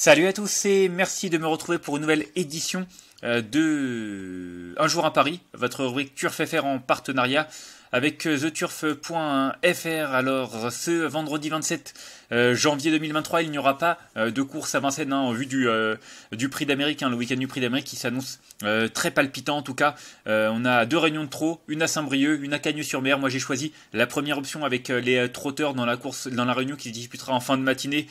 Salut à tous et merci de me retrouver pour une nouvelle édition euh, de Un jour à Paris, votre rubrique Turf FR en partenariat avec euh, theturf.fr. Alors ce vendredi 27 euh, janvier 2023, il n'y aura pas de course à Vincennes hein, en vue du, Prix d'Amérique, hein, le week-end du Prix d'Amérique qui s'annonce très palpitant en tout cas. on a deux réunions de trot, une à Saint-Brieuc, une à cagnes sur mer Moi j'ai choisi la première option avec les trotteurs dans la course, dans la réunion qui se disputera en fin de matinée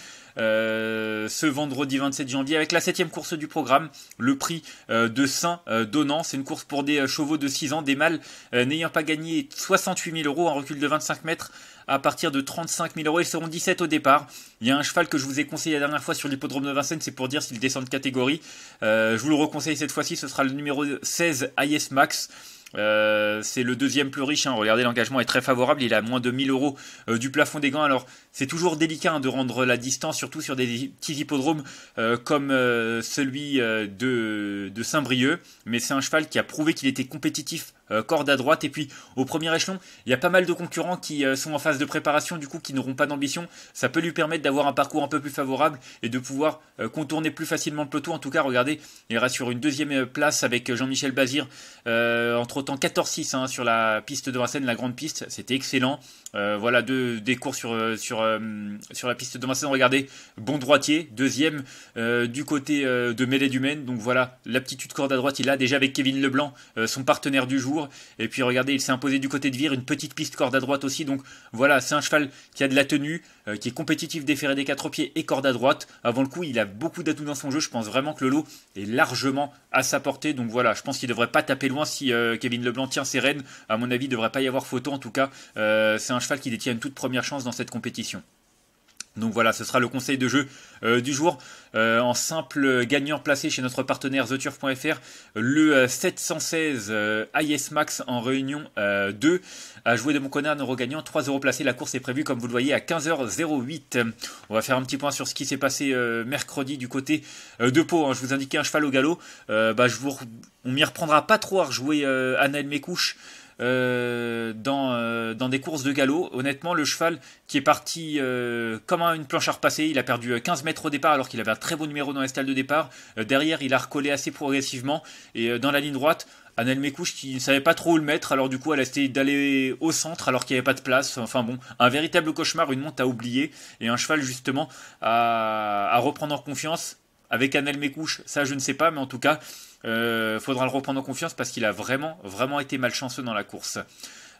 ce vendredi 27 janvier avec la septième course du programme, le prix euh, de Saint-Donant. C'est une course pour des euh, chevaux de 6 ans, des mâles euh, n'ayant pas gagné 68 000 euros, un recul de 25 mètres à partir de 35 000 euros. Ils seront 17 au départ. Il y a un cheval que je vous ai conseillé la dernière fois sur l'hippodrome de Vincennes, c'est pour dire s'il descend de catégorie. je vous le reconseille cette fois-ci, ce sera le numéro 16 IS Max. Euh, c'est le deuxième plus riche. Hein. Regardez, l'engagement est très favorable. Il a moins de 1000 euros euh, du plafond des gants. Alors, c'est toujours délicat hein, de rendre la distance, surtout sur des petits hippodromes euh, comme celui de, de Saint-Brieuc. Mais c'est un cheval qui a prouvé qu'il était compétitif euh, corde à droite. Et puis au premier échelon, il y a pas mal de concurrents qui euh, sont en phase de préparation, du coup qui n'auront pas d'ambition. Ça peut lui permettre d'avoir un parcours un peu plus favorable et de pouvoir euh, contourner plus facilement le peloton. En tout cas, regardez, il reste sur une deuxième place avec Jean-Michel Bazir, entre temps 14-6 hein, sur la piste de Vincennes, la grande piste. C'était excellent. voilà, deux, des cours sur, sur, sur la piste de Vincennes. Regardez, bon droitier, deuxième du côté de Mêlée du Donc voilà, l'aptitude corde à droite, il a déjà avec Kevin Leblanc, son partenaire du jour. Et puis regardez, il s'est imposé du côté de Vire, une petite piste corde à droite aussi. Donc voilà, c'est un cheval qui a de la tenue, euh, qui est compétitif des des quatre pieds et corde à droite. Avant le coup, il a beaucoup d'atouts dans son jeu. Je pense vraiment que le lot est largement à sa portée. Donc voilà, je pense qu'il devrait pas taper loin si euh, Kevin Leblanc tient ses rênes. À mon avis, il devrait pas y avoir photo en tout cas. Euh, c'est un cheval qui détient une toute première chance dans cette compétition. Donc voilà, ce sera le conseil de jeu euh, du jour euh, en simple gagnant placé chez notre partenaire TheTurf.fr le 716 euh, IS Max en réunion 2 a jouer de mon connard, euro gagnant 3 euros placés. La course est prévue comme vous le voyez à 15h08. On va faire un petit point sur ce qui s'est passé mercredi du côté de Pau. Hein. Je vous indiquais un cheval au galop. Bah, je On m'y reprendra pas trop à rejouer Anna mes couches, euh, euh, dans, des courses de galop. Honnêtement, le cheval qui est parti euh, comme une planche à repasser, il a perdu 15 euh, mètres au départ alors qu'il avait un très beau numéro dans la salle de départ. derrière, il a recollé assez progressivement et dans la ligne droite, Annel Mekouche qui ne savait pas trop où le mettre, alors du coup elle a essayé d'aller au centre alors qu'il n'y avait pas de place. Enfin bon, un véritable cauchemar, une monte à oublier et un cheval justement à, reprendre en confiance. Avec Annel Mekouche, ça je ne sais pas, mais en tout cas, euh, faudra le reprendre en confiance parce qu'il a vraiment, vraiment été malchanceux dans la course.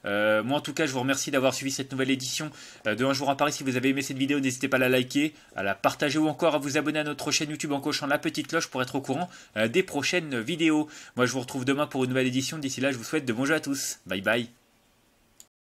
Euh, moi en tout cas je vous remercie d'avoir suivi cette nouvelle édition euh, de Un jour à Paris. Si vous avez aimé cette vidéo n'hésitez pas à la liker, à la partager ou encore à vous abonner à notre chaîne YouTube en cochant la petite cloche pour être au courant des prochaines vidéos. Moi je vous retrouve demain pour une nouvelle édition. D'ici là je vous souhaite de bons jeux à tous. Bye bye.